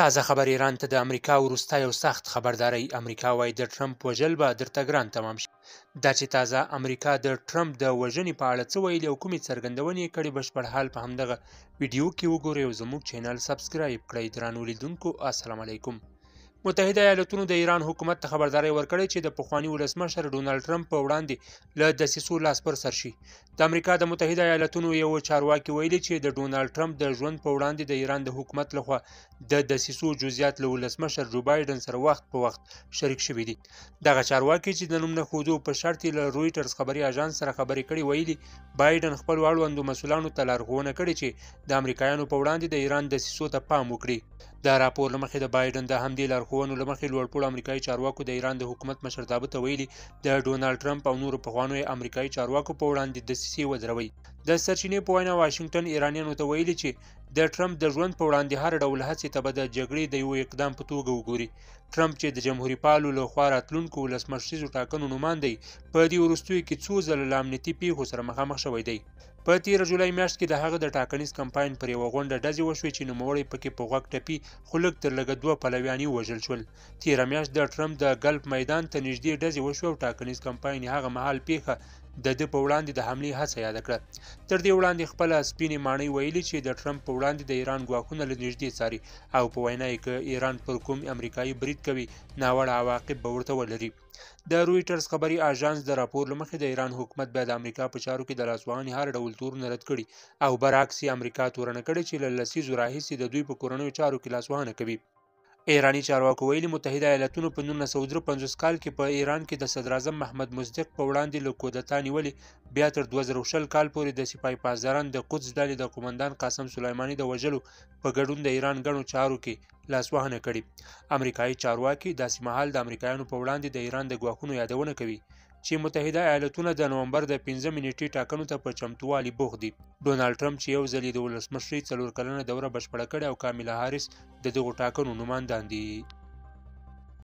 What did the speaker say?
تازه خبر ایران ته د امریکا وروسته یو سخت خبرداري امریکا وایي د ټرمپ وژل به درته ګران تمام شي دا چې تازه امریکا د ټرمپ د وژنې په اړه څه ویلي او کومې څرګندونې کړې بشپړ حال په همدغه ویډیو کې وګورئ او زموږ چینل سبسکرایب کړئ درانو لیدونکو السلام علیکم متحده ایالاتونو د ایران حکومت ته خبرداري ورکړې چې د پخوانی ولسمشر ډونالد ټرمپ په وړاندې له دسیسو لاس پر سر شي د امریکا د متحده ایالاتونو یو چارواکي ویلي چې د ډونالد ټرمپ د ژوند په وړاندې د ایران د حکومت لخوا د دسیسو جزئیات له ولسمشر جو بایدن سره وخت په وخت شریک شوي دي دغه چارواکي چې د نوم نه خودو په شرط له رويټرز خبري اژانس سره خبرې کړې ویلي بایدن خپل واړوندو مسولانو ته لارښوونه کړې چې د امریکایانو په وړاندې د ایران دسیسو ته پام وکړي د راپور لمخې د بایدن د همدې لارښوونو لمخې لوړپوړ امریکایي چارواکو د ایران د حکومت مشرتابه ته ویلي د ډونالد ټرمپ او نورو پخوانیو امریکایي چارواکو په وړاندې د دسیسې ودروي د سرچینې په وینا واشنګټن ایرانیانو ته ویلي چې د ټرمپ د ژوند په وړاندې هر ډول هڅې ته به د جګړې د یو اقدام په توګه وګوري ټرمپ چې د جمهوري پالو له خوا راتلونکو ولسمشریزو ټاکنو نومان دی په دې وروستیو کې څو ځله له امنیتي پیښو سره مخامخ شوی دی په تېره جولای میاشت کې د هغه د ټاکنیز کمپاین پر یوه غونډه ډزې وشوې چې نوموړی پکې په غوږ ټپي خو لږ تر لږه دوه پلویان یې وژل شول تېره میاشت د ټرمپ د ګلف میدان ته نږدې ډزې وشوې او ټاکنیز کمپاین هغه مهال پیښه د دې په وړاندې د حملې هڅه یاد کړه تر دې وړاندې خپل سپینې ماڼۍ ویلي چې د ټرمپ په وړاندې د ایران ګواښونه له نږدې څاري او په وینا یې که ایران پر کوم امریکایي برید کوي ناوړه عواقب به ورته ولري د رويټرز خبري آژانس د راپور لمخې د ایران حکومت باید امریکا په چارو کې د لاسوهنې هر ډول تورونه رد کړي او برعکس امریکا تورنه کړي چې له لسیزو راهیسې د دوی په کورنیو چارو کې لاسوهنه کوي ایراني چارواکو ویلي متحده ایالتونو په 1953 کال کې په ایران کې د صدراعظم محمد مصدق په وړاندې له کودتا نیولې بیا تر 2020 کال پورې د سپای پازاران د قدس ډلې د قومندان قاسم سلیماني د وژلو په ګډون د ایران غنو چارو کې لاسوهنه کړې امریکایي چارواکي داسې مهال د امریکایانو په وړاندې د ایران د ګواښونو یادونه کوي چې متحده ایالاتونه د نومبر د 15 منېټي ټاکنو ته په چمتووالي بوخت دي ډونالد ټرمپ چې یو ځلې د ولسمشری څلور کلنه دوره بشپړه کړې او کاملا هاریس د دغو ټاکنو نوماندان دي